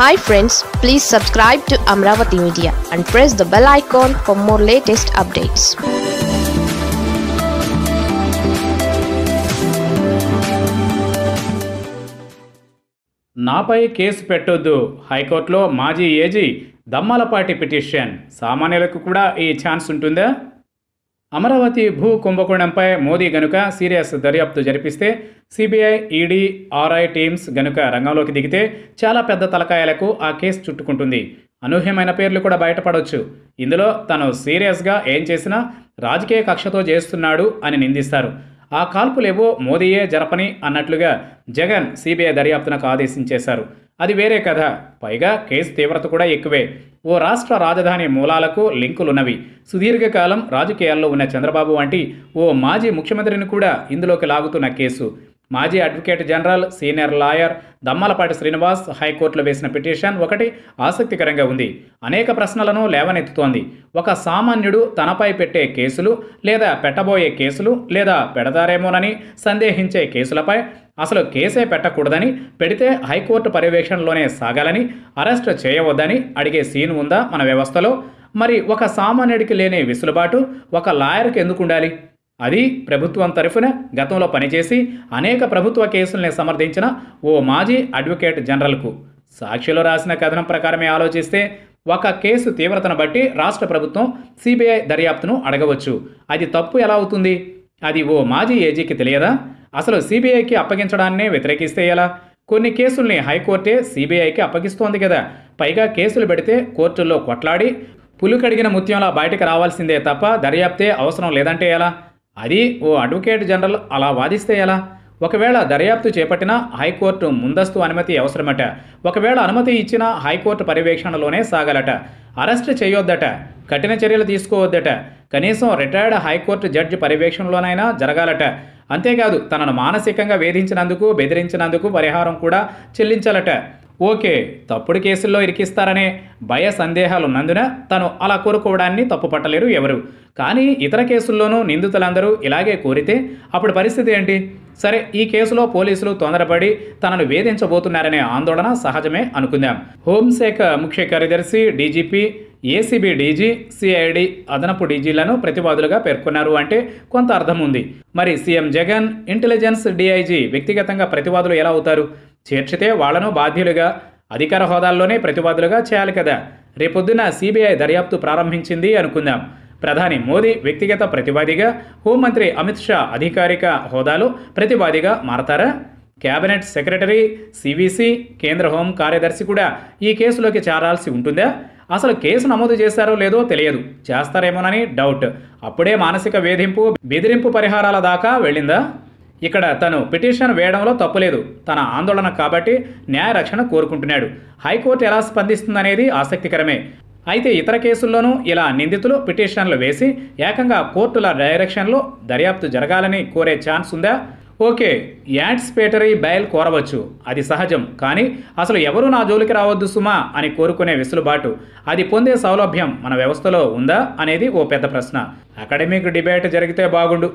hi friends please subscribe to Amaravati media and press the bell icon for more latest updates నాపై కేసు పెట్టొద్దు హైకోర్టులో మాజీ ఏజీ దమ్మాలపాటి పిటిషన్ సామాన్యులకు కూడా ఈ ఛాన్స్ ఉంటుందా అమరావతి భూ కుంభకోణంపై మోదీ గనుక సీరియస్ దర్యాప్తు జరిపిస్తే సిబిఐ ఈడీ ఆర్ఐ టీమ్స్ గనుక రంగంలోకి దిగితే చాలా పెద్ద తలకాయలకు ఆ కేసు చుట్టుకుంటుంది అనూహ్యమైన పేర్లు కూడా బయటపడవచ్చు ఇందులో తను సీరియస్గా ఏం చేసినా రాజకీయ కక్షతో చేస్తున్నాడు అని నిందిస్తారు ఆ కాల్పులేవో మోదీయే జరపని అన్నట్లుగా జగన్ సిబిఐ దర్యాప్తునకు ఆదేశించేశారు అది వేరే కథ పైగా కేసు తీవ్రత కూడా ఎక్కువే ఓ రాష్ట్ర రాజధాని మూలాలకు లింకులున్నవి సుదీర్ఘకాలం రాజకీయాల్లో ఉన్న చంద్రబాబు వంటి ఓ మాజీ ముఖ్యమంత్రిని కూడా ఇందులోకి లాగుతున్న కేసు మాజీ advocate general senior lawyer Dammalapati Srinivas హైకోర్టులో వేసిన పిటిషన్ ఒకటి ఆసక్తికరంగా ఉంది అనేక ప్రశ్నలను లేవనెత్తుతోంది ఒక సామాన్యుడు తనపై పెట్టే కేసులు లేదా పెట్టబోయే కేసులు లేదా పెడతారేమోనని సందేహించే కేసులపై అసలు కేసే పెట్టకూడదని పెడితే హైకోర్టు పర్యవేక్షణలోనే సాగాలని అరెస్ట్ చేయవద్దని అడిగే సీన్ ఉందా మన వ్యవస్థలో మరి ఒక సామాన్యుడికి లేని వెసులుబాటు ఒక లాయర్కి ఎందుకు ఉండాలి అది ప్రభుత్వం తరఫున గతంలో పనిచేసి అనేక ప్రభుత్వ కేసుల్ని సమర్థించిన ఓ మాజీ అడ్వకేట్ జనరల్కు సాక్షిలో రాసిన కథనం ప్రకారమే ఆలోచిస్తే ఒక కేసు తీవ్రతను బట్టి రాష్ట్ర ప్రభుత్వం సిబిఐ దర్యాప్తును అడగవచ్చు అది తప్పు ఎలా అవుతుంది అది ఓ మాజీ ఏజీకి తెలియదా అసలు సిబిఐకి అప్పగించడాన్నే వ్యతిరేకిస్తే ఎలా కొన్ని కేసుల్ని హైకోర్టే సిబిఐకి అప్పగిస్తోంది కదా పైగా కేసులు పెడితే కోర్టుల్లో కొట్లాడి కడిగిన ముత్యంలా బయటకు రావాల్సిందే తప్ప దర్యాప్తే అవసరం లేదంటే ఎలా అది ఓ అడ్వకేట్ జనరల్ అలా వాదిస్తే ఎలా ఒకవేళ దర్యాప్తు చేపట్టినా హైకోర్టు ముందస్తు అనుమతి అవసరమట ఒకవేళ అనుమతి ఇచ్చినా హైకోర్టు పర్యవేక్షణలోనే సాగలట అరెస్ట్ చేయొద్దట కఠిన చర్యలు తీసుకోవద్దట కనీసం రిటైర్డ్ హైకోర్టు జడ్జి పర్యవేక్షణలోనైనా జరగాలట అంతేకాదు తనను మానసికంగా వేధించినందుకు బెదిరించినందుకు పరిహారం కూడా చెల్లించాలట ఓకే తప్పుడు కేసుల్లో ఇరికిస్తారనే భయ సందేహాలున్నందున తను అలా కోరుకోవడాన్ని తప్పుపట్టలేరు ఎవరు కానీ ఇతర కేసుల్లోనూ నిందితులందరూ ఇలాగే కోరితే అప్పుడు పరిస్థితి ఏంటి సరే ఈ కేసులో పోలీసులు తొందరపడి తనను వేధించబోతున్నారనే ఆందోళన సహజమే అనుకుందాం హోంశాఖ ముఖ్య కార్యదర్శి డీజీపీ ఏసీబీ డీజీ సిఐడి అదనపు డీజీలను ప్రతివాదులుగా పేర్కొన్నారు అంటే కొంత అర్థం ఉంది మరి సీఎం జగన్ ఇంటెలిజెన్స్ డీఐజీ వ్యక్తిగతంగా ప్రతివాదులు ఎలా అవుతారు చేర్చితే వాళ్లను బాధ్యులుగా అధికార హోదాల్లోనే ప్రతివాదులుగా చేయాలి కదా రేపొద్దున సిబిఐ దర్యాప్తు ప్రారంభించింది అనుకుందాం ప్రధాని మోదీ వ్యక్తిగత ప్రతివాదిగా హోంమంత్రి అమిత్ షా అధికారిక హోదాలో ప్రతివాదిగా మారతారా కేబినెట్ సెక్రటరీ సివిసి కేంద్ర హోం కార్యదర్శి కూడా ఈ కేసులోకి చేరాల్సి ఉంటుందా అసలు కేసు నమోదు చేస్తారో లేదో తెలియదు చేస్తారేమోనని డౌట్ అప్పుడే మానసిక వేధింపు బెదిరింపు పరిహారాల దాకా వెళ్ళిందా ఇక్కడ తను పిటిషన్ వేయడంలో తప్పులేదు తన ఆందోళన కాబట్టి న్యాయ రక్షణ కోరుకుంటున్నాడు హైకోర్టు ఎలా స్పందిస్తుందనేది ఆసక్తికరమే అయితే ఇతర కేసుల్లోనూ ఇలా నిందితులు పిటిషన్లు వేసి ఏకంగా కోర్టుల డైరెక్షన్లో దర్యాప్తు జరగాలని కోరే ఛాన్స్ ఉందా ఓకే పేటరీ బయల్ కోరవచ్చు అది సహజం కానీ అసలు ఎవరు నా జోలికి రావద్దు సుమా అని కోరుకునే వెసులుబాటు అది పొందే సౌలభ్యం మన వ్యవస్థలో ఉందా అనేది ఓ పెద్ద ప్రశ్న అకాడమిక్ డిబేట్ జరిగితే బాగుండు